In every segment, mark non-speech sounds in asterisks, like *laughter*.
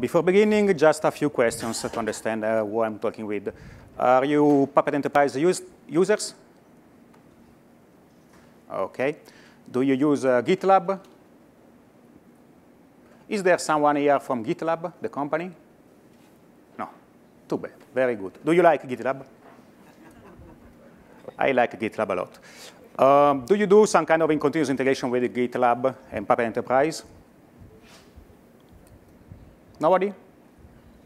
before beginning, just a few questions to understand uh, who I'm talking with. Are you Puppet Enterprise use users? OK. Do you use uh, GitLab? Is there someone here from GitLab, the company? No. Too bad. Very good. Do you like GitLab? I like GitLab a lot. Um, do you do some kind of in continuous integration with GitLab and Puppet Enterprise? Nobody?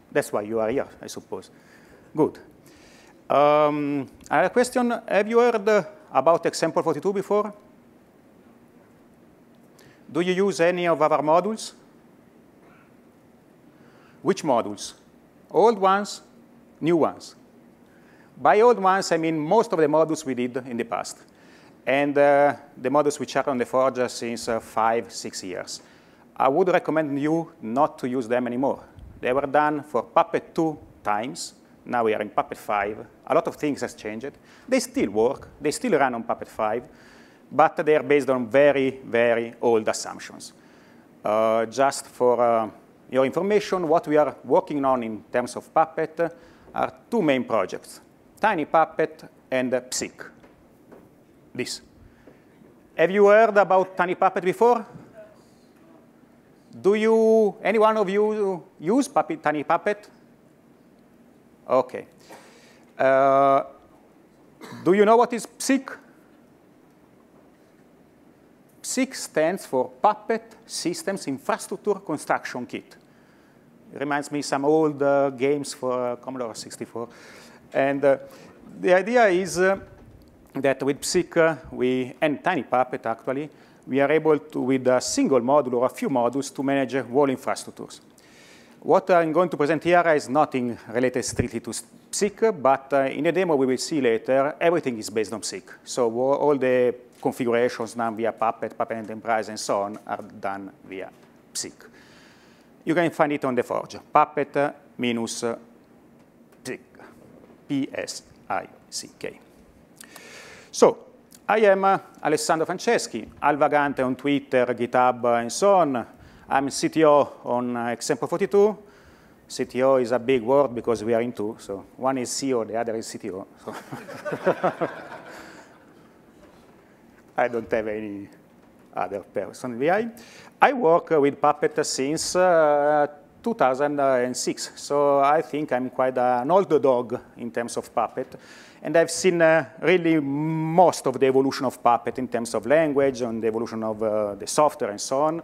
That's why you are here, I suppose. Good. Um, another question, have you heard about example 42 before? Do you use any of our modules? Which modules? Old ones, new ones. By old ones, I mean most of the modules we did in the past, and uh, the modules which are on the Forge since uh, five, six years. I would recommend you not to use them anymore. They were done for Puppet 2 times. Now we are in Puppet 5. A lot of things has changed. They still work. They still run on Puppet 5. But they are based on very, very old assumptions. Uh, just for uh, your information, what we are working on in terms of Puppet uh, are two main projects, Tiny Puppet and Psic. This. Have you heard about Tiny Puppet before? Do you, any one of you use Puppet, Tiny Puppet? Okay. Uh, do you know what is PSIC? PSIC stands for Puppet Systems Infrastructure Construction Kit. It reminds me some old uh, games for uh, Commodore 64. And uh, the idea is uh, that with PSIC, uh, we, and Tiny Puppet actually, we are able to, with a single module or a few modules, to manage whole infrastructures. What I'm going to present here is nothing related strictly to SIG, but uh, in a demo we will see later, everything is based on SIG. So all the configurations done via Puppet, Puppet Enterprise, and so on are done via SIG. You can find it on the Forge, Puppet uh, minus PSICK. Uh, so I am Alessandro Franceschi, Alva Gante on Twitter, GitHub and so on. I'm CTO on Example42. CTO is a big word because we are in two, so one is CEO, the other is CTO. So *laughs* I don't have any other person behind. I work with Puppet since uh, 2006. So I think I'm quite an old dog in terms of Puppet. And I've seen uh, really most of the evolution of Puppet in terms of language and the evolution of uh, the software and so on,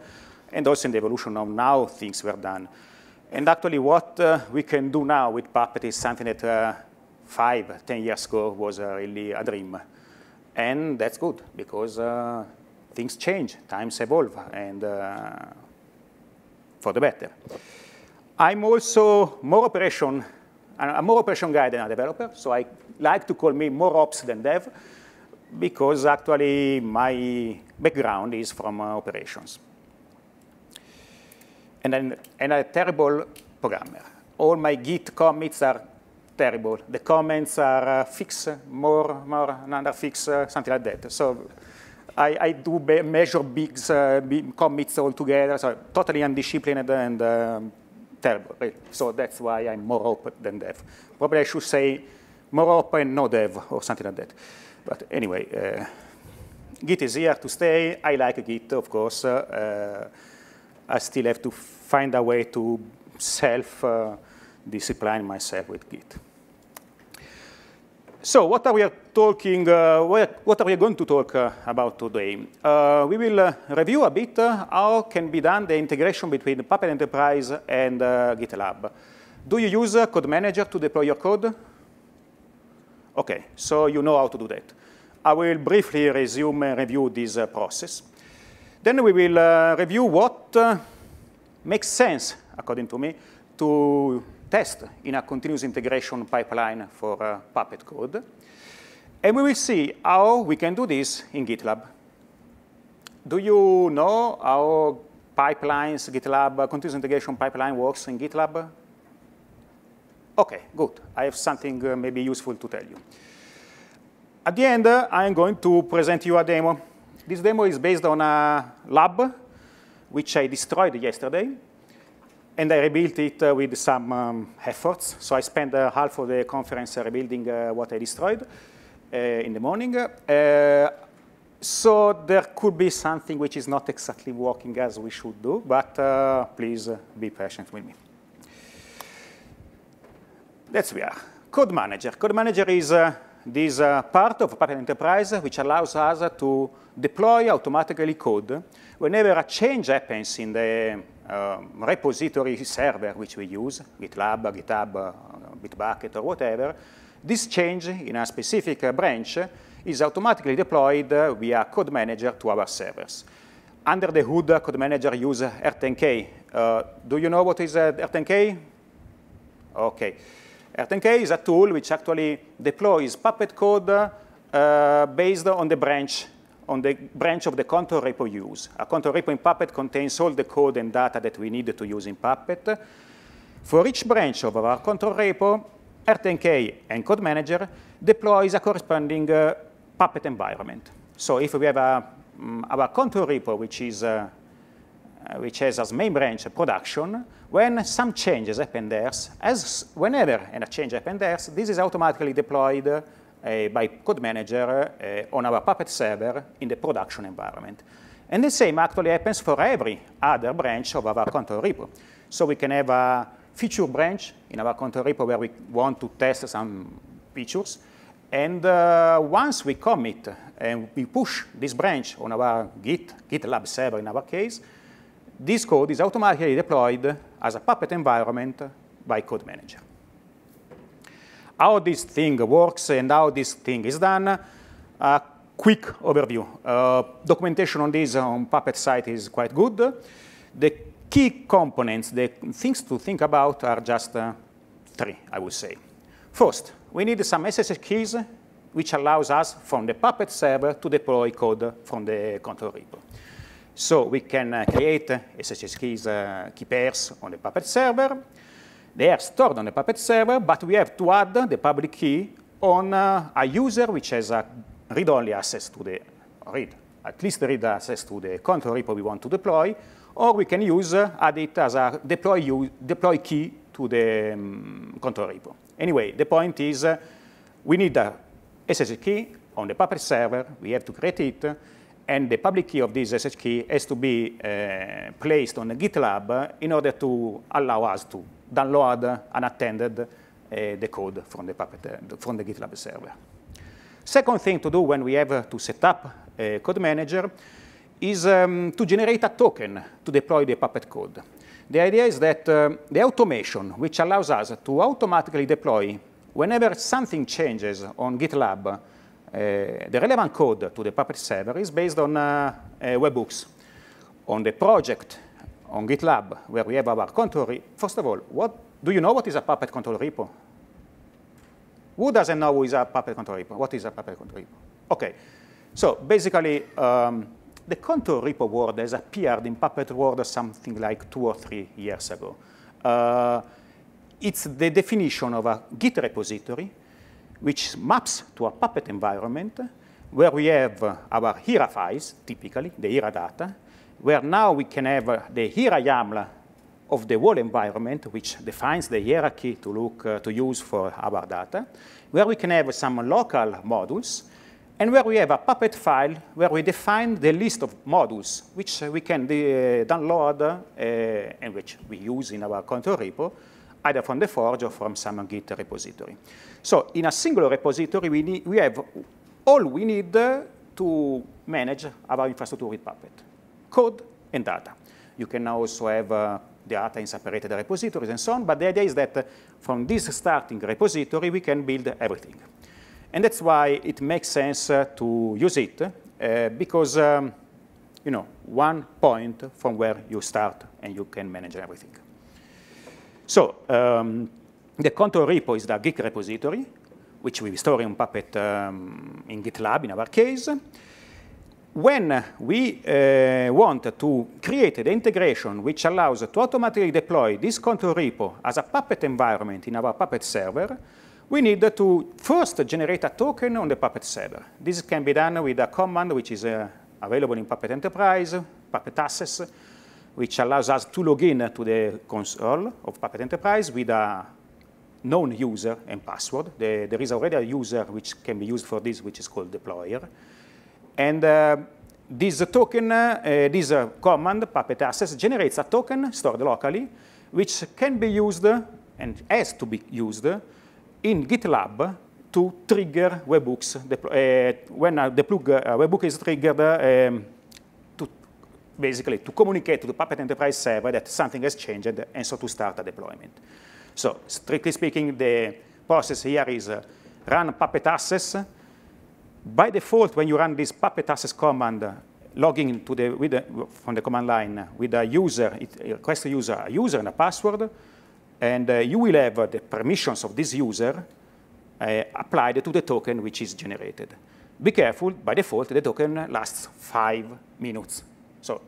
and also in the evolution of how things were done. And actually what uh, we can do now with Puppet is something that uh, five, ten years ago was uh, really a dream. And that's good because uh, things change, times evolve, and for the better. I'm also more operation, I'm more operation guy than a developer, so I like to call me more ops than dev, because actually my background is from uh, operations. And, then, and a terrible programmer. All my Git commits are terrible. The comments are uh, fix, more, more, another fix, uh, something like that. So I, I do measure big uh, commits all together, so totally undisciplined and um, terrible. Really. Eh, so that's why I'm more open than dev. Probably I should say more open, no dev, or something like that. But anyway, uh, Git is here to stay. I like Git, of course. Uh, I still have to find a way to self-discipline myself with Git. So what are we talking, uh, what are we going to talk uh, about today? Uh, we will uh, review a bit uh, how can be done the integration between Puppet Enterprise and uh, GitLab. Do you use Code Manager to deploy your code? Okay, so you know how to do that. I will briefly resume and review this process. Then we will review what makes sense, according to me, to test in a continuous integration pipeline for uh, Puppet code. And we will see how we can do this in GitLab. Do you know how pipelines, GitLab, uh, continuous integration pipeline works in GitLab? OK, good. I have something uh, maybe useful to tell you. At the end, uh, I'm going to present you a demo. This demo is based on a lab, which I destroyed yesterday. And I rebuilt it uh, with some um, efforts. So I spent uh, half of the conference uh, rebuilding uh, what I destroyed uh, in the morning. Uh, so there could be something which is not exactly working as we should do, but please be patient with me. That's we are. Code Manager. Code Manager is this uh, part of Python Enterprise, which allows us to deploy automatically code whenever a change happens in the um, repository server which we use, GitLab, GitHub, uh, Bitbucket, or whatever. This change in a specific uh, branch is automatically deployed via Code Manager to our servers. Under the hood, Code Manager uses r 10 Uh, do you know what is uh, r10k? Okay. RTNK is a tool which actually deploys Puppet code uh, based on the branch on the branch of the control repo use. A control repo in Puppet contains all the code and data that we need to use in Puppet. For each branch of our control repo, RTNK and Code Manager deploys a corresponding uh, Puppet environment. So if we have a, um, our repo, which, is, uh, uh, which has as main branch production, when some changes happen there, as whenever a change happens there, this is automatically deployed uh, by Code Manager uh, on our Puppet server in the production environment. And the same actually happens for every other branch of our control repo. So we can have a feature branch in our control repo where we want to test some features. And uh, once we commit and we push this branch on our Git, GitLab server in our case, this code is automatically deployed as a Puppet environment by Code Manager. How this thing works and how this thing is done, a quick overview. Uh, documentation on this on um, Puppet site is quite good. The key components, the things to think about are just uh, three, I would say. First, we need some SSH keys which allows us from the Puppet server to deploy code from the control repo. So we can uh, create SSH uh, keys, uh, key pairs on the Puppet server. They are stored on the Puppet server, but we have to add the public key on a user which has a read-only access to the read, at least read access to the control repo we want to deploy, or we can use add it as a deploy, deploy key to the um, control repo. Anyway, the point is uh, we need a SSH key on the Puppet server. We have to create it and the public key of this SSH key has to be uh, placed on GitLab in order to allow us to download unattended uh, the code from the, Puppet, uh, from the GitLab server. Second thing to do when we have to set up a code manager is um, to generate a token to deploy the Puppet code. The idea is that uh, the automation, which allows us to automatically deploy whenever something changes on GitLab, Eh, the relevant code to the Puppet server is based on eh, eh, webhooks. On the project on GitLab, where we have our control repo, first of all, what, do you know what is a Puppet control repo? Who doesn't know what is a Puppet control repo? What is a Puppet control repo? Okay, so basically, um, the control repo word has appeared in Puppet world something like two or three years ago. Uh, it's the definition of a Git repository which maps to a Puppet environment where we have our hiera files, typically, the HERA data, where now we can have the hiera YAML of the whole environment, which defines the hierarchy to, look, uh, to use for our data, where we can have some local modules, and where we have a Puppet file where we define the list of modules, which we can uh, download uh, and which we use in our control repo, either from the forge or from some Git repository. So in a single repository, we, need, we have all we need uh, to manage our infrastructure with Puppet, code and data. You can now also have uh, data in separated repositories and so on, but the idea is that uh, from this starting repository, we can build everything. And that's why it makes sense uh, to use it, uh, because um, you know, one point from where you start and you can manage everything. So um, the control repo is the Git repository, which we store in Puppet um, in GitLab in our case. When we uh, want to create the integration which allows to automatically deploy this control repo as a Puppet environment in our Puppet server, we need to first generate a token on the Puppet server. This can be done with a command which is uh, available in Puppet Enterprise, Puppet Access, which allows us to log in to the console of Puppet Enterprise with a known user and password. The, there is already a user which can be used for this, which is called deployer. And uh, this token, uh, this uh, command, puppet access, generates a token stored locally, which can be used and has to be used in GitLab to trigger webhooks. Uh, when a, depl uh, webhook is triggered, um, basically to communicate to the Puppet Enterprise server that something has changed and so to start a deployment. So strictly speaking, the process here is uh, run puppet access. By default, when you run this puppet access command, uh, logging to the, with the, from the command line uh, with a user, it requests a user, a user and a password, and uh, you will have uh, the permissions of this user uh, applied to the token which is generated. Be careful, by default, the token lasts five minutes. So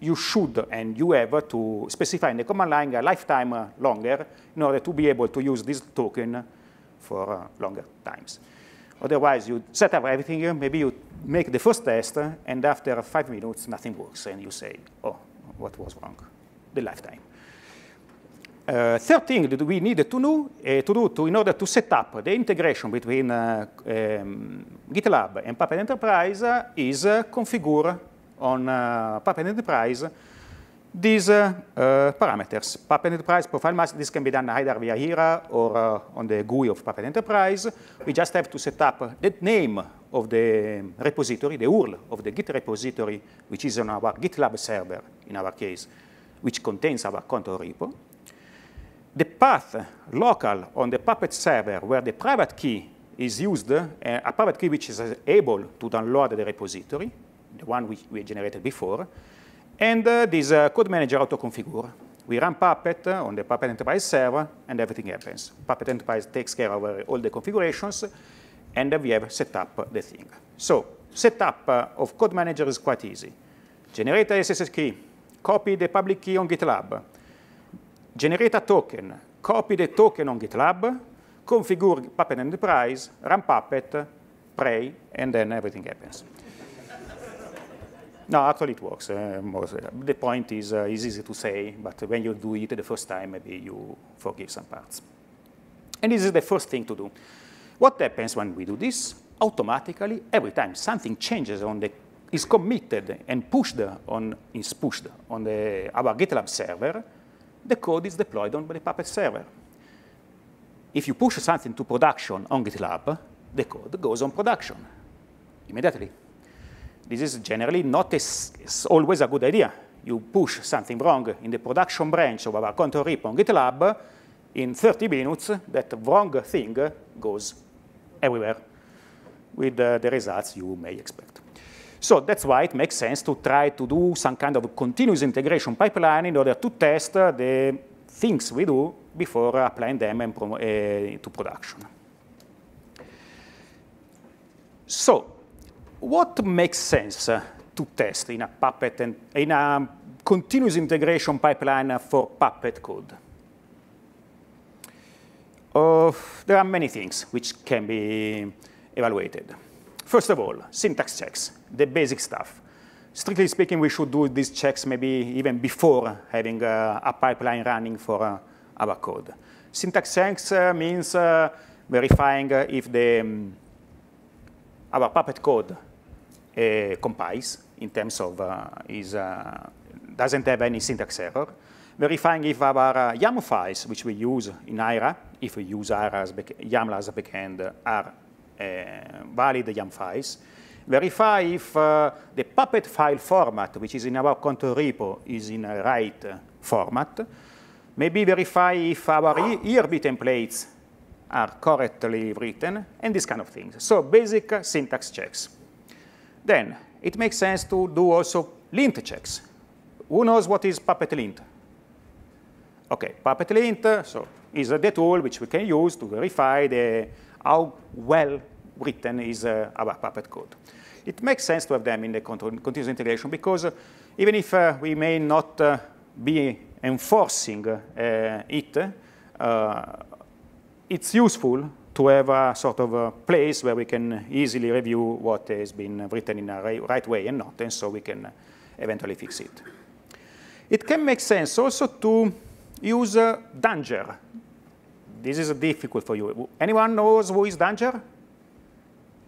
you should and you have to specify in the command line a lifetime uh, longer in order to be able to use this token for uh, longer times. Otherwise, you set up everything. Maybe you make the first test, uh, and after five minutes, nothing works. And you say, oh, what was wrong? The lifetime. Uh, third thing that we needed to, know, uh, to do to, in order to set up the integration between uh, um, GitLab and Puppet Enterprise is uh, configure on uh, Puppet Enterprise these uh, parameters. Puppet Enterprise profile mask, this can be done either via Hira or on the GUI of Puppet Enterprise. We just have to set up the name of the repository, the URL of the Git repository, which is on our GitLab server in our case, which contains our control repo the path local on the Puppet server where the private key is used, uh, a private key which is able to download the repository, the one we, we generated before, and uh, this uh, code manager auto-configure. We run Puppet on the Puppet Enterprise server, and everything happens. Puppet Enterprise takes care of all the configurations, and we have set up the thing. So setup of code manager is quite easy. Generate a SSH key, copy the public key on GitLab, generate a token, copy the token on GitLab, configure Puppet Enterprise, run Puppet, pray, and then everything happens. no, actually it works. Uh, the point is uh, it's easy to say, but when you do it the first time, maybe you forgive some parts. And this is the first thing to do. What happens when we do this? Automatically, every time something changes on the is committed and pushed on is pushed on the, our GitLab server, the code is deployed on the Puppet server. If you push something to production on GitLab, the code goes on production immediately. This is generally not a, always a good idea. You push something wrong in the production branch of our control repo on GitLab, in 30 minutes, that wrong thing goes everywhere with uh, the results you may expect. So that's why it makes sense to try to do some kind of continuous integration pipeline in order to test the things we do before applying them uh, to production. So what makes sense to test in a Puppet and in a continuous integration pipeline for Puppet code? Uh, there are many things which can be evaluated. First of all, syntax checks, the basic stuff. Strictly speaking, we should do these checks maybe even before having uh, a pipeline running for uh, our code. Syntax checks uh, means uh, verifying uh, if the, um, our Puppet code uh, compiles in terms of is, doesn't have any syntax error. Verifying if our YAML files, which we use in IRA, if we use IRA as YAML as a backend, are Eh, valid YAM files. Verify if eh, the Puppet file format, which is in our control repo, is in a right format. Maybe verify if our ERB templates are correctly written, and this kind of things. So basic syntax checks. Then it makes sense to do also lint checks. Who knows what is Puppet lint? Okay, Puppet lint so is the tool which we can use to verify the, how well written is uh, our Puppet code. It makes sense to have them in the continuous integration because uh, even if uh, we may not be enforcing it, it's useful to have a sort of a place where we can easily review what has been written in a right way and not, and so we can eventually fix it. It can make sense also to use uh, Danger. This is difficult for you. Anyone knows who is Danger?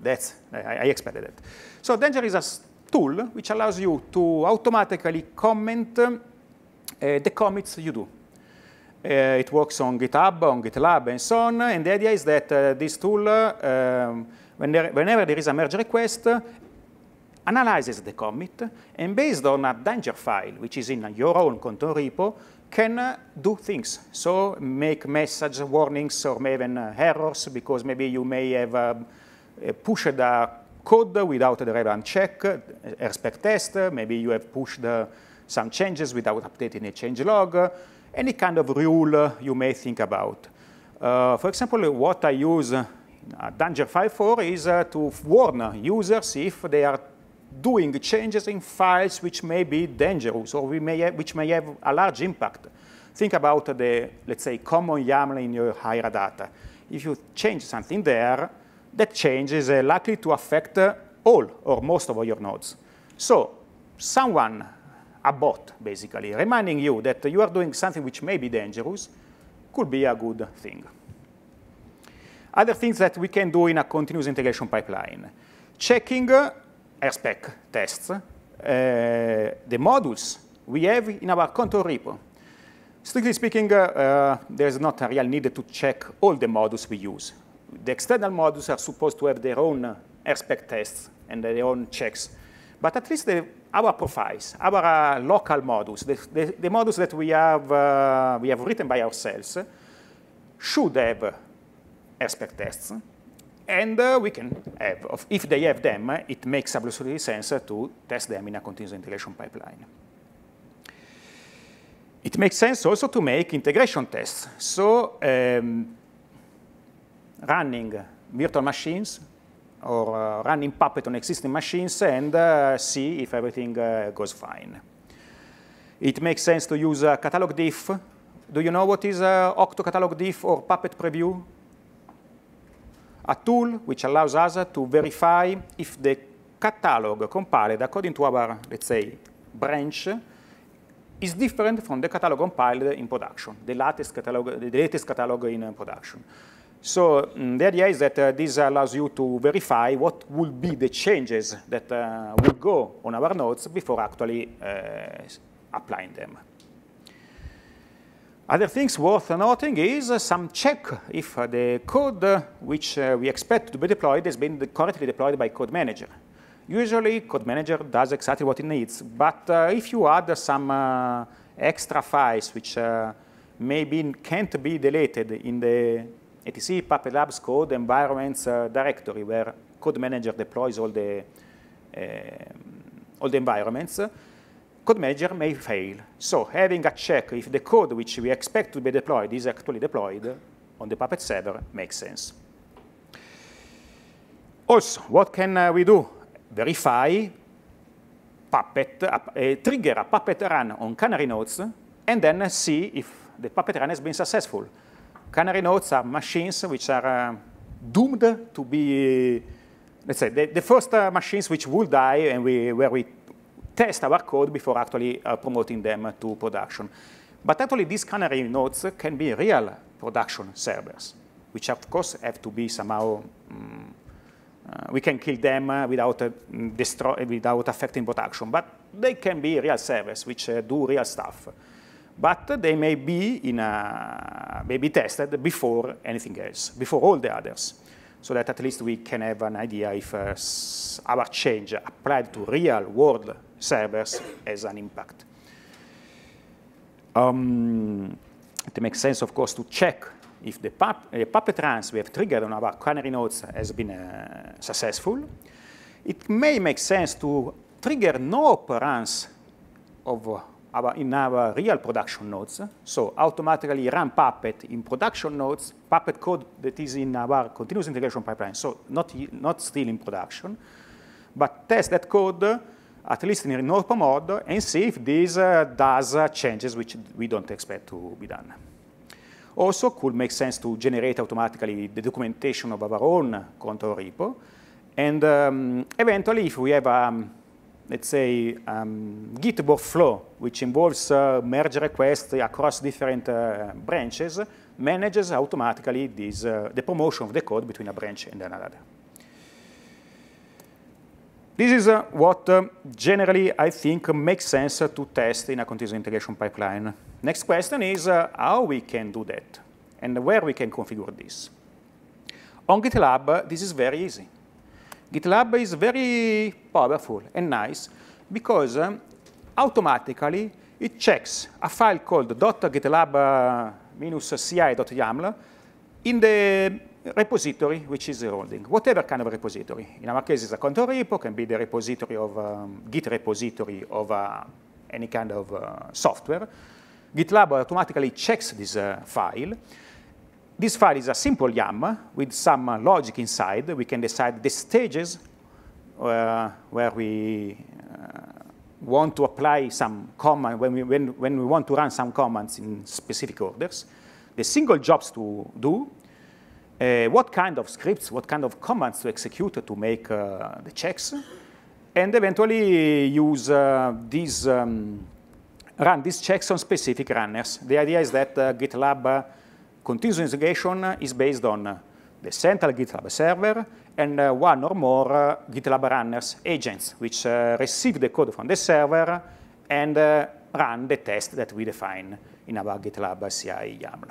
That's, I, expected it. So Danger is a tool which allows you to automatically comment uh, the commits you do. Uh, it works on GitHub, on GitLab, and so on. And the idea is that uh, this tool, um, when there, whenever there is a merge request, uh, analyzes the commit, and based on a danger file, which is in your own control repo, can uh, do things. So make message warnings or even uh, errors because maybe you may have um, Eh, push the code without the relevant check, respect eh, test, maybe you have pushed eh, some changes without updating a change log, any kind of rule you may think about. Uh, for example, what I use uh, Danger 5.4 for is uh, to warn users if they are doing changes in files which may be dangerous or may have, which may have a large impact. Think about the, let's say, common YAML in your higher data. If you change something there, that change is uh, likely to affect uh, all or most of your nodes. So someone, a bot, basically, reminding you that you are doing something which may be dangerous could be a good thing. Other things that we can do in a continuous integration pipeline. Checking uh, RSpec tests, uh, the modules we have in our control repo. Strictly speaking, uh, uh, there is not a real need to check all the modules we use the external modules are supposed to have their own aspect tests and their own checks. But at least the, our profiles, our uh, local modules, the, the, the, that we have, uh, we have written by ourselves, should have aspect tests. And uh, we can have, if they have them, it makes absolutely sense to test them in a continuous integration pipeline. It makes sense also to make integration tests. So um, running virtual machines or uh, running Puppet on existing machines and uh, see if everything uh, goes fine. It makes sense to use a catalog diff. Do you know what is uh, Octo catalog diff or Puppet preview? A tool which allows us to verify if the catalog compiled according to our, let's say, branch is different from the catalog compiled in production, the latest catalog, the latest catalog in uh, production. So um, the idea is that uh, this allows you to verify what will be the changes that uh, will go on our nodes before actually uh, applying them. Other things worth noting is uh, some check if uh, the code uh, which we expect to be deployed has been correctly deployed by code manager. Usually, code manager does exactly what it needs, but if you add some extra files which maybe can't be deleted in the etc Puppet Labs code environments uh, directory where Code Manager deploys all the uh, all the environments. Code Manager may fail. So having a check if the code which we expect to be deployed is actually deployed on the Puppet server makes sense. Also, what can uh, we do? Verify Puppet, uh, uh trigger a Puppet run on Canary nodes, and then see if the Puppet run has been successful. Canary nodes are machines which are uh, doomed to be, let's say, the, the first uh, machines which will die and we, where we test our code before actually uh, promoting them to production. But actually, these canary nodes can be real production servers, which of course have to be somehow, um, uh, we can kill them uh, without, uh, destroy, without affecting production, but they can be real servers which do real stuff but they may be in a, tested before anything else, before all the others, so that at least we can have an idea if uh, our change applied to real world servers has an impact. Um, it makes sense, of course, to check if the pup uh, puppet runs we have triggered on our canary nodes has been uh, successful. It may make sense to trigger no runs of uh, our, in our real production nodes. So automatically run Puppet in production nodes, Puppet code that is in our continuous integration pipeline, so not, not still in production, but test that code at least in a normal mode and see if this uh, does uh, changes which we don't expect to be done. Also, could make sense to generate automatically the documentation of our own control repo. And um, eventually, if we have um, let's say, um, Git workflow, which involves uh, merge requests across different uh, branches, manages automatically this, uh, the promotion of the code between a branch and another. This is uh, what uh, generally I think makes sense uh, to test in a continuous integration pipeline. Next question is how we can do that and where we can configure this. On GitLab, this is very easy. GitLab is very powerful and nice because um, automatically it checks a file called .gitlab-ci.yaml in the repository which is holding, whatever kind of repository. In our case, it's a control repo, can be the repository of um, Git repository of uh, any kind of uh, software. GitLab automatically checks this uh, file this file is a simple YAM with some logic inside. We can decide the stages uh, where we uh, want to apply some command, when we, when, when we want to run some commands in specific orders, the single jobs to do, uh, what kind of scripts, what kind of commands to execute to make uh, the checks, and eventually use uh, these, um, run these checks on specific runners. The idea is that uh, GitLab continuous integration is based on the central GitLab server and uh, one or more uh, GitLab runners agents, which uh, receive the code from the server and run the test that we define in our GitLab CI YAML.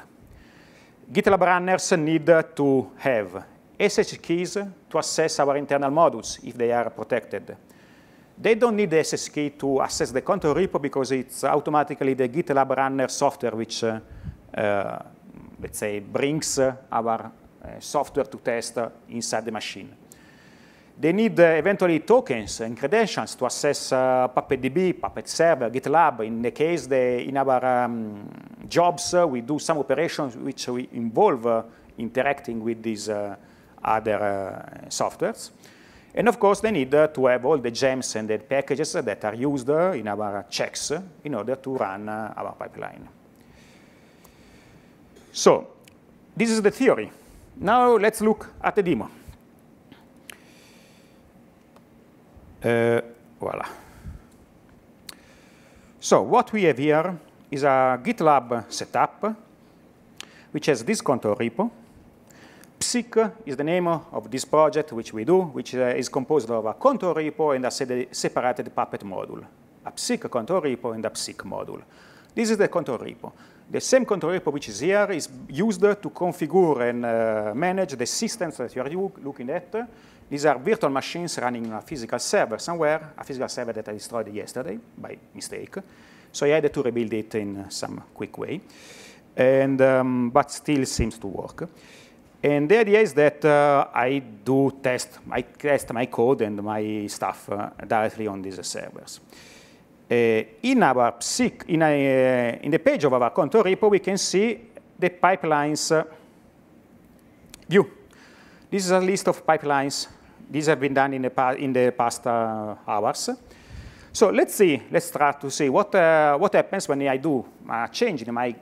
GitLab runners need to have SSH keys to access our internal modules if they are protected. They don't need the SSH key to access the control repo because it's automatically the GitLab runner software which uh, uh, let's say, brings uh, our uh, software to test uh, inside the machine. They need eventually tokens and credentials to access PuppetDB, Puppet Server, GitLab. In the case, they, in our um, jobs, we do some operations which we involve interacting with these other softwares. And of course, they need uh, to have all the gems and the packages that are used uh, in our checks in order to run uh, our pipeline. So this is the theory. Now let's look at the demo. Uh, voila. So what we have here is a GitLab setup, which has this control repo. PSIC is the name of this project which we do, which uh, is composed of a control repo and a separated Puppet module. A PSIC control repo and a PSIC module. This is the control repo. The same control repo which is here is used to configure and uh, manage the systems that you are looking at. These are virtual machines running on a physical server somewhere, a physical server that I destroyed yesterday by mistake. So I had to rebuild it in some quick way, and um, but still seems to work. And the idea is that uh, I do test, I test my code and my stuff uh, directly on these servers. Eh, in our in, a, eh, in the page of our control repo, we can see the pipelines view. This is a list of pipelines. These have been done in the, in the past uh, hours. So let's see, let's try to see what, uh, what happens when I do a change in my,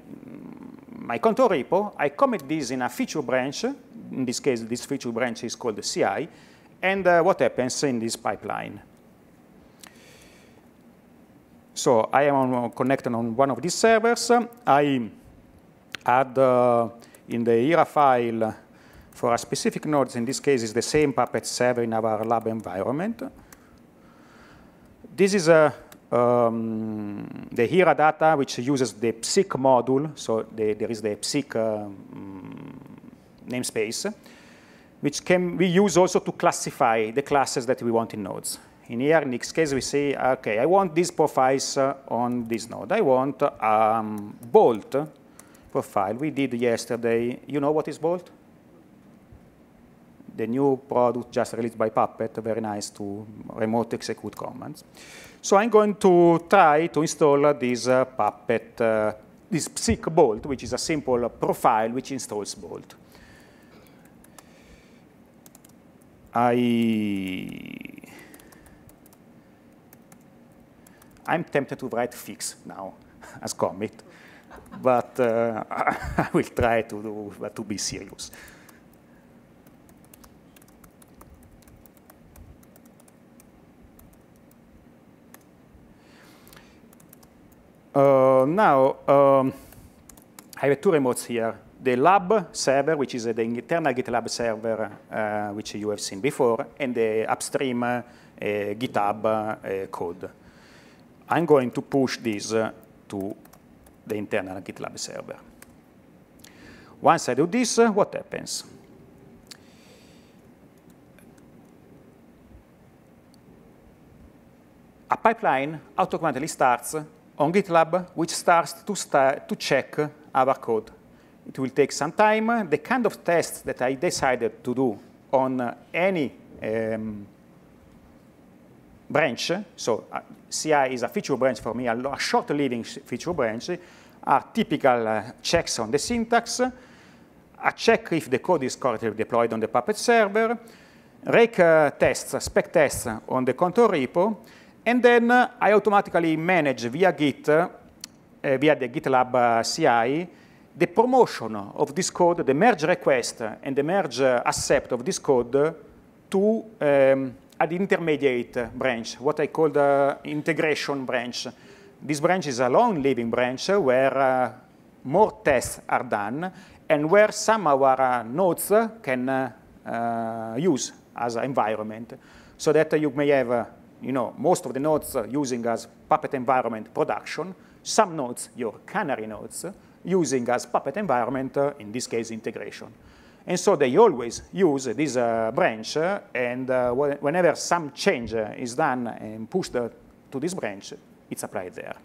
my control repo. I commit this in a feature branch. In this case, this feature branch is called CI. And uh, what happens in this pipeline? So I am connected on one of these servers. I add uh, in the ERA file for a specific node, in this case is the same Puppet server in our lab environment. This is a, uh, um, the HERA data, which uses the PSIC module. So the, there is the PSIC uh, mm, namespace, which can we use also to classify the classes that we want in nodes in here, in this case, we say, okay, I want these profiles uh, on this node. I want um, Bolt profile we did yesterday. You know what is Bolt? The new product just released by Puppet, very nice to remote execute commands. So I'm going to try to install this uh, Puppet, uh, this psic Bolt, which is a simple profile which installs Bolt. I I'm tempted to write fix now *laughs* as commit, but uh, *laughs* I will try to, do, to be serious. Uh, now, um, I have two remotes here. The lab server, which is uh, the internal GitLab server, uh, which you have seen before, and the upstream uh, GitHub uh, code. I'm going to push this uh, to the internal GitLab server. Once I do this, uh, what happens? A pipeline automatically starts on GitLab, which starts to, start to check our code. It will take some time. The kind of tests that I decided to do on uh, any um, branch, so uh, CI is a feature branch for me, a, short-living feature branch, are typical uh, checks on the syntax, a check if the code is correctly deployed on the Puppet server, rake uh, tests, spec tests on the control repo, and then uh, I automatically manage via Git, uh, via the GitLab uh, CI, the promotion of this code, the merge request and the merge accept of this code to um, at the intermediate branch, what I call the integration branch. This branch is a long-living branch where uh, more tests are done and where some of our nodes can uh, uh, use as an environment so that you may have you know, most of the nodes using as Puppet environment production, some nodes, your canary nodes, using as Puppet environment, in this case, integration. And so they always use this uh, branch, uh, and uh, whenever some change is done and pushed to this branch, it's applied there.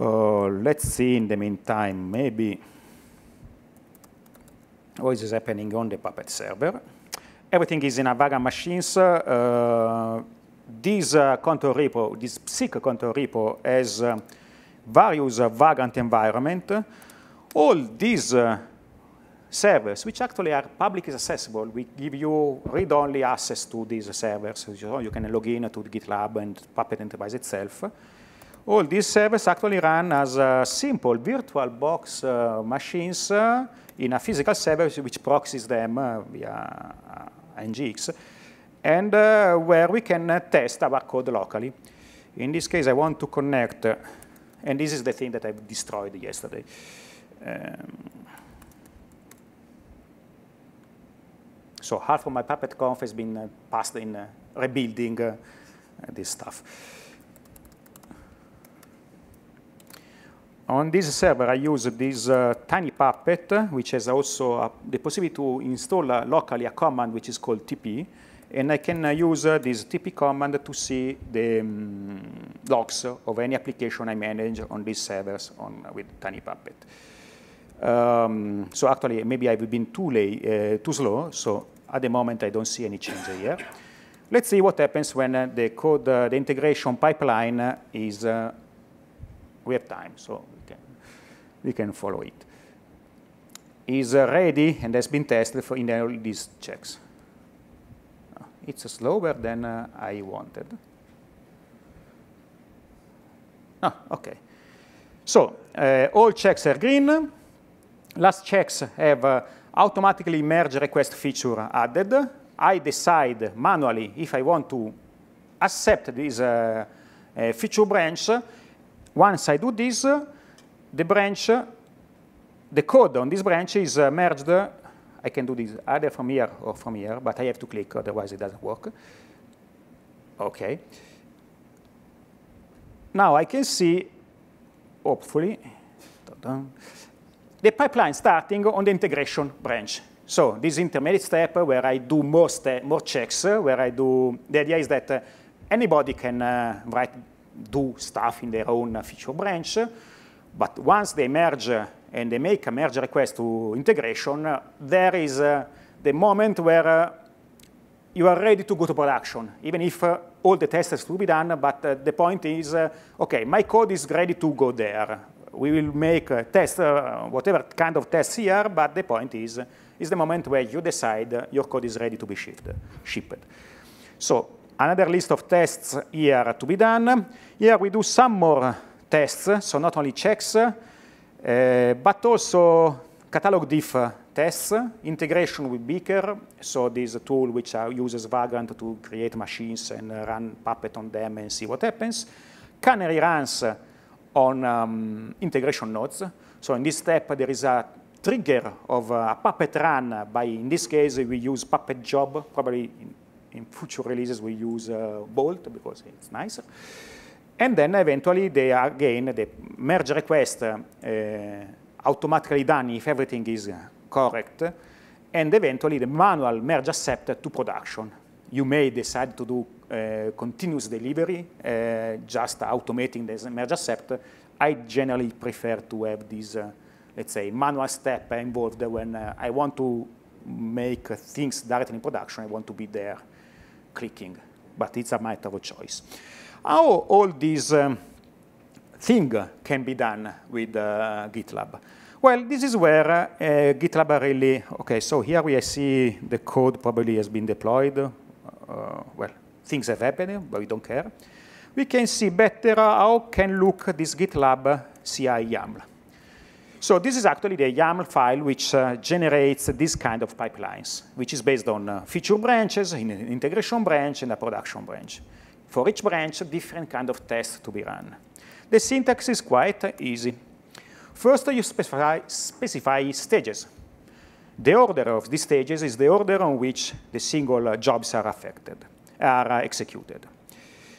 Uh, let's see in the meantime, maybe what is happening on the Puppet server. Everything is in Avara machines. Uh, this uh, control repo, this PSIC control repo, has uh, various uh, environment. All these servers, which actually are publicly accessible. We give you read-only access to these servers. So you can log in to GitLab and Puppet Enterprise itself. All these servers actually run as uh, simple virtual box uh, machines uh, in a physical server which proxies them uh, via uh, NGX, and uh, where we can test our code locally. In this case, I want to connect, and this is the thing that i destroyed yesterday. Um, So half of my Puppet conf has been uh, passed in uh, rebuilding uh, this stuff. On this server, I use this uh, tiny puppet, which has also uh, the possibility to install uh, locally a command which is called TP. And I can use this TP command to see the um, logs of any application I manage on these servers on, with tiny puppet. Um, so actually, maybe I've been too, late, too slow. So at the moment, I don't see any change here. Let's see what happens when uh, the code, uh, the integration pipeline uh, is, we have time, so we can, we can follow it. Is ready and has been tested for in all these checks. It's slower than I wanted. Ah, okay. So uh, all checks are green. Last checks have uh, automatically merge request feature added. I decide manually if I want to accept this uh, uh, feature branch. Once I do this, the branch, the code on this branch is uh, merged. I can do this either from here or from here, but I have to click, otherwise it doesn't work. Okay. Now I can see, hopefully, the pipeline starting on the integration branch. So this intermediate step where I do more, eh, more checks, eh, where I do, the idea is that eh, anybody can uh, write, do stuff in their own feature branch, but once they merge and they make a merge request to integration, there is uh, the moment where uh, you are ready to go to production, even if uh, all the tests has to be done, but the point is, okay, my code is ready to go there we will make a test, uh, whatever kind of test here, but the point is, is the moment where you decide your code is ready to be shipped. shipped. So another list of tests here to be done. Here we do some more tests, so not only checks, uh, but also catalog diff tests, integration with Beaker, so this tool which uses Vagrant to create machines and run Puppet on them and see what happens. Canary runs on um, integration nodes. So in this step, there is a trigger of uh, a Puppet run by, in this case, we use Puppet job. Probably in, in future releases, we use uh, Bolt because it's nicer. And then eventually, they are again, the merge request uh, automatically done if everything is correct. And eventually, the manual merge accept to production. You may decide to do Uh, continuous delivery, uh, just automating this merge accept, I generally prefer to have this, uh, let's say, manual step involved when I want to make things directly in production. I want to be there clicking, but it's a matter of choice. How all these um, thing can be done with uh, GitLab? Well, this is where uh, GitLab really, okay, so here we see the code probably has been deployed. Uh, well, things have happened, but we don't care. We can see better how can look this GitLab CI YAML. So this is actually the YAML file which uh, generates this kind of pipelines, which is based on uh, feature branches, an integration branch, and a production branch. For each branch, different kind of tests to be run. The syntax is quite easy. First, you specify, specify stages. The order of these stages is the order on which the single uh, jobs are affected are uh, executed.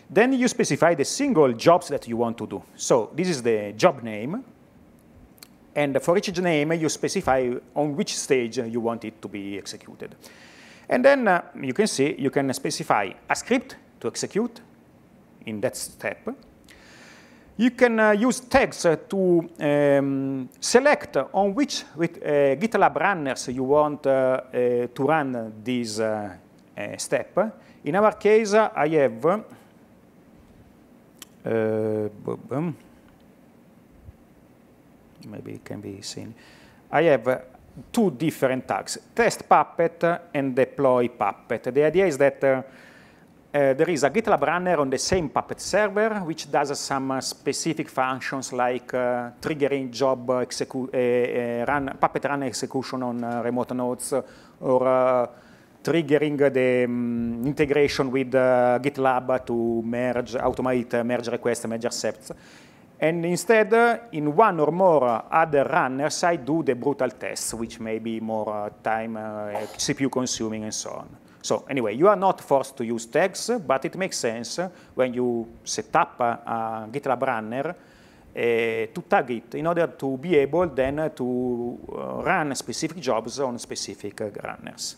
Then you specify the single jobs that you want to do. So this is the job name. And for each name, you specify on which stage you want it to be executed. And then uh, you can see you can specify a script to execute in that step. You can uh, use tags uh, to um, select on which with, uh, GitLab runners you want to run this step. In our case, I have uh, maybe it can be seen. I have two different tags, test Puppet and deploy Puppet. The idea is that uh, uh, there is a GitLab runner on the same Puppet server, which does some uh, specific functions like eh, triggering job run, Puppet run execution on remote nodes or triggering the um, integration with uh, GitLab to merge, automate uh, merge requests, merge accepts. And instead, uh, in one or more uh, other runners, I do the brutal tests, which may be more uh, time, uh, CPU consuming, and so on. So anyway, you are not forced to use tags, but it makes sense when you set up a, a GitLab runner to tag it in order to be able then to run specific jobs on specific runners.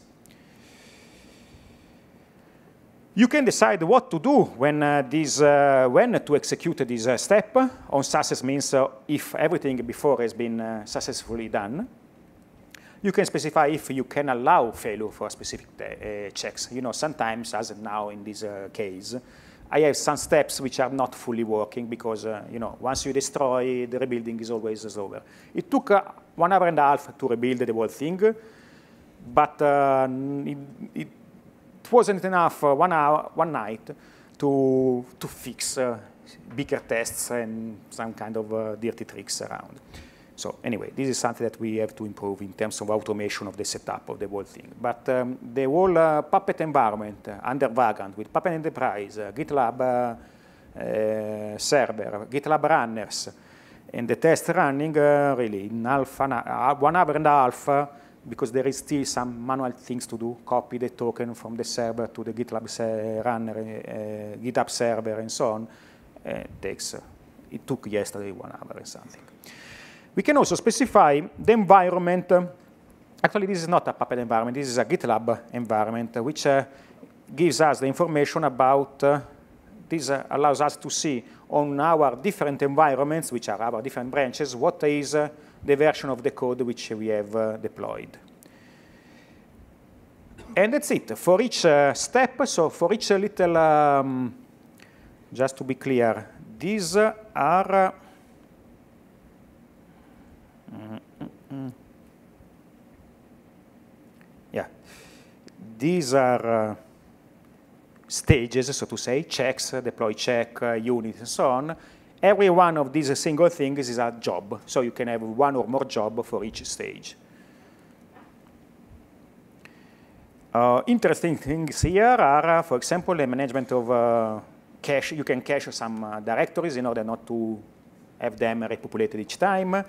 You can decide what to do when, uh, this, uh, when to execute this uh, step. On success means uh, if everything before has been uh, successfully done. You can specify if you can allow failure for specific uh, checks. You know, sometimes, as now in this case, I have some steps which are not fully working because, you know, once you destroy, the rebuilding is always over. It took one hour and a half to rebuild the whole thing, but it, it it wasn't enough uh, one hour, one night to, to fix uh, bigger tests and some kind of uh, dirty tricks around. So anyway, this is something that we have to improve in terms of automation of the setup of the whole thing. But um, the whole uh, Puppet environment uh, under Vagrant with Puppet Enterprise, uh, GitLab uh, server, GitLab runners, and the test running really in half an one hour and a half because there is still some manual things to do, copy the token from the server to the GitLab runner, uh, GitHub server, and so on. Eh, takes, uh, it took yesterday one hour or something. We can also specify the environment. Actually, this is not a Puppet environment. This is a GitLab environment, which gives us the information about, this allows us to see on our different environments, which are our different branches, what is the version of the code which we have uh, deployed. And that's it. For each uh, step, so for each little, um, just to be clear, these are uh, mm-hmm, yeah, these are uh, stages, so to say, checks, deploy check, uh, unit, and so on. Every one of these single things is a job, so you can have one or more job for each stage. Uh, interesting things here are, uh, for example, the management of uh, cache. You can cache some uh, directories in order not to have them repopulated each time.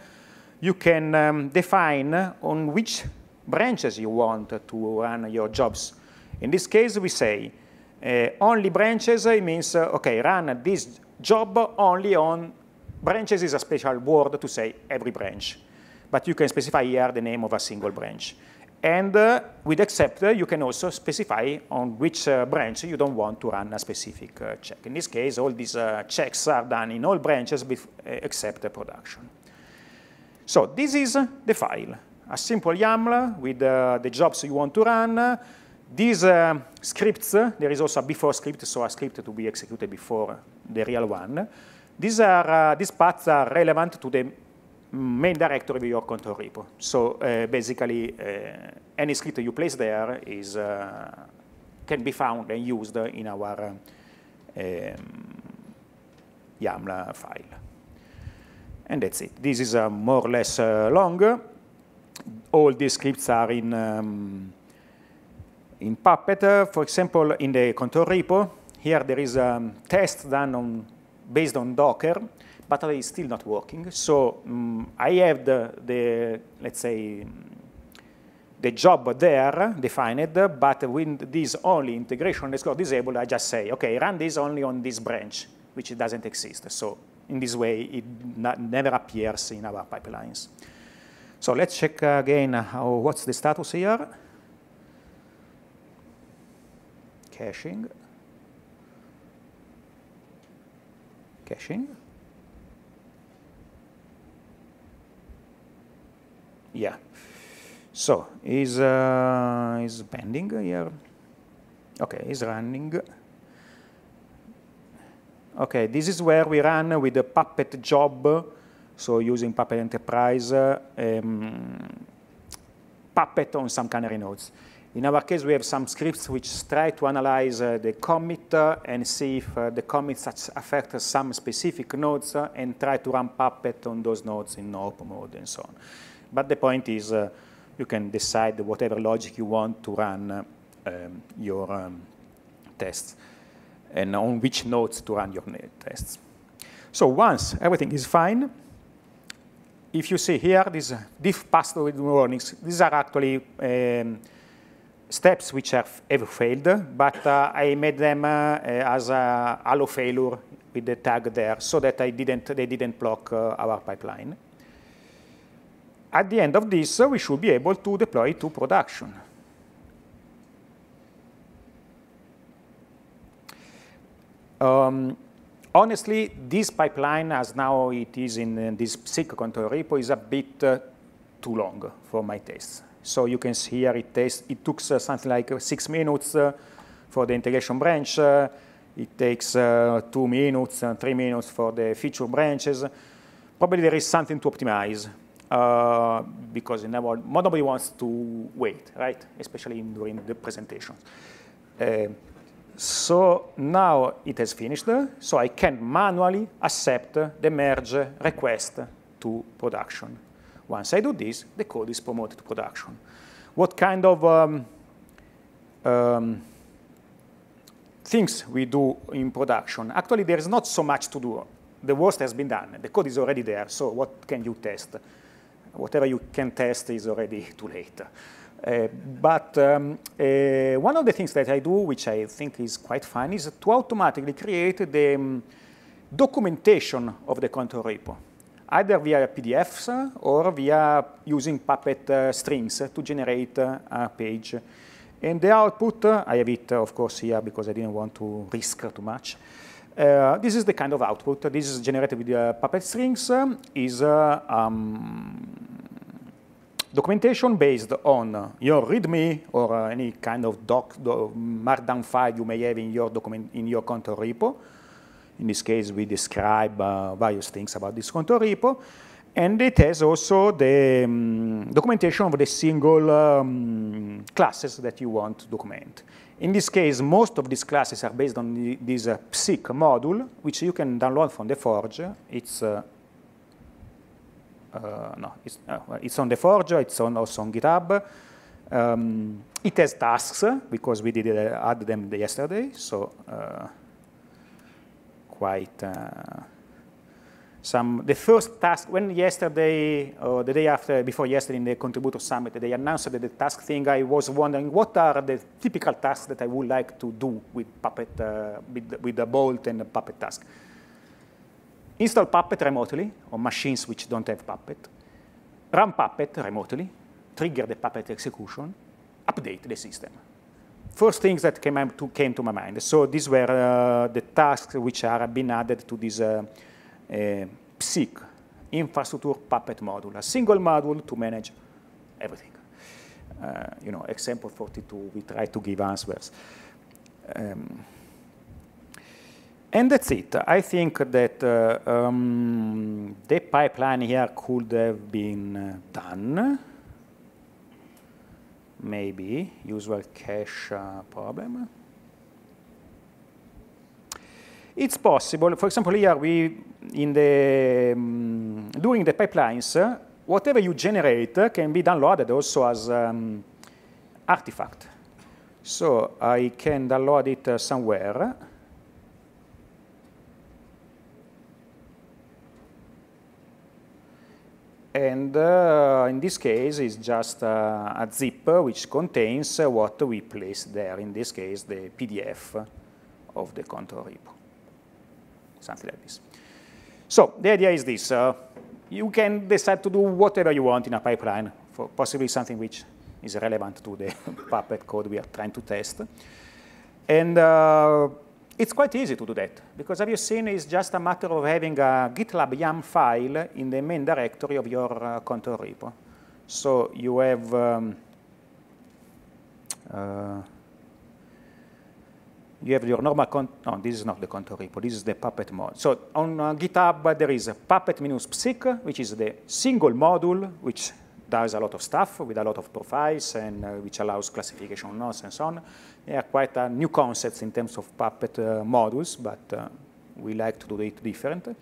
You can um, define on which branches you want to run your jobs. In this case, we say Eh, only branches, it means, eh, okay, run this job only on branches is a special word to say every branch. But you can specify here the name of a single branch. And uh, with except, uh, you can also specify on which uh, branch you don't want to run a specific check. In this case, all these checks are done in all branches except production. So this is the file, a simple YAML with the jobs you want to run, these uh, scripts, there is also a before script, so a script to be executed before the real one. These, are, uh, these paths are relevant to the main directory of your control repo. So uh, basically, uh, any script you place there is, uh, can be found and used in our um, YAML file. And that's it. This is uh, more or less long. All these scripts are in um, in Puppet, uh, for example, in the control repo, here there is a test done on, based on Docker, but it's still not working. So um, I have the, the, let's say, the job there defined, but with this only integration underscore disabled, I just say, okay, run this only on this branch, which doesn't exist. So in this way, it never appears in our pipelines. So let's check again how, what's the status here. caching, caching. Yeah. So is uh, is pending here? Okay, is running. Okay, this is where we run with the Puppet job. So using Puppet Enterprise, um, Puppet on some canary nodes. In our case, we have some scripts which try to analyze uh, the commit uh, and see if uh, the commits affect some specific nodes uh, and try to run Puppet on those nodes in OP mode and so on. But the point is uh, you can decide whatever logic you want to run uh, um, your um, tests and on which nodes to run your tests. So once everything is fine, if you see here, these diff past with warnings, these are actually um, steps which have ever failed, but uh, I made them uh, as a allo failure with the tag there so that I didn't, they didn't block uh, our pipeline. At the end of this, we should be able to deploy to production. Um, honestly, this pipeline, as now it is in, in this SIG control repo, is a bit uh, too long for my tastes. So you can see here it, takes, it took uh, something like uh, six minutes uh, for the integration branch. it takes two minutes and three minutes for the feature branches. Probably there is something to optimize. Uh, because never, nobody wants to wait, right? Especially in, during the presentations. Uh, so now it has finished, so I can manually accept the merge request to production. Once I do this, the code is promoted to production. What kind of um, um, things we do in production? Actually, there is not so much to do. The worst has been done. The code is already there, so what can you test? Whatever you can test is already *laughs* too late. Uh, but um, uh, one of the things that I do, which I think is quite fun, is to automatically create the um, documentation of the control repo either via PDFs or via using Puppet eh, strings to generate eh, a page. And the output, I have it, of course, here because I didn't want to risk too much. Uh, this is the kind of output. This is generated with uh, Puppet Strings. is uh, um, documentation based on your README or any kind of doc, markdown file you may have in your document in your control repo. In this case, we describe uh, various things about this control repo. And it has also the um, documentation of the single um, classes that you want to document. In this case, most of these classes are based on the, this uh, PSIC module, which you can download from the Forge. It's uh, uh, no, it's, uh, it's, on the Forge. It's on also on GitHub. Um, it has tasks because we did uh, add them yesterday. So quite uh, some, the first task, when yesterday, or the day after, before yesterday in the Contributor Summit, they announced that the task thing, I was wondering what are the typical tasks that I would like to do with Puppet, uh, with, with the Bolt and the Puppet task. Install Puppet remotely on machines which don't have Puppet. Run Puppet remotely, trigger the Puppet execution, update the system first things that came to, came to my mind. So these were uh, the tasks which are been added to this uh, uh, PSIC, infrastructure puppet module, a single module to manage everything. Uh, you know, example 42, we try to give answers. Um, and that's it. I think that uh, um, the pipeline here could have been uh, done maybe usual cache uh, problem. It's possible, for example, here we, in the, um, during the pipelines, uh, whatever you generate uh, can be downloaded also as um, artifact. So I can download it uh, somewhere And uh, in this case, it's just uh, a zip uh, which contains uh, what we place there. In this case, the PDF of the control repo, something like this. So the idea is this. Uh, you can decide to do whatever you want in a pipeline, for possibly something which is relevant to the *laughs* Puppet code we are trying to test. And uh, it's quite easy to do that, because as you've seen, it's just a matter of having a GitLab YAM file in the main directory of your uh, control repo. So you have um, uh, you have your normal con no, this is not the control repo, this is the Puppet mod. So on uh, GitHub, uh, there is a Puppet minus psic, which is the single module which does a lot of stuff with a lot of profiles and uh, which allows classification nodes and so on yeah, quite uh, new concepts in terms of Puppet uh, models, but uh, we like to do it different.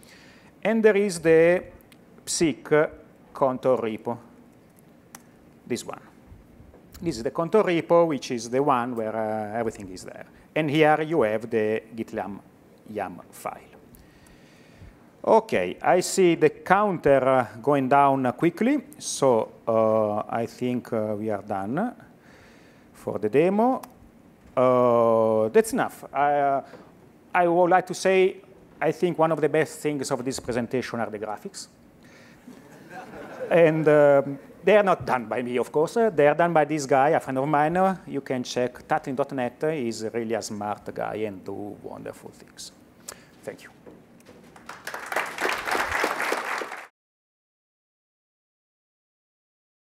And there is the PSIC contour repo, this one. This is the contour repo, which is the one where uh, everything is there. And here you have the GitLab YAM file. Okay, I see the counter uh, going down uh, quickly, so uh, I think uh, we are done for the demo. Uh, that's enough. I, uh, I would like to say, I think one of the best things of this presentation are the graphics. and um, they are not done by me, of course. They are done by this guy, a friend of mine. You can check tatlin.net. He's really a smart guy and do wonderful things. Thank you.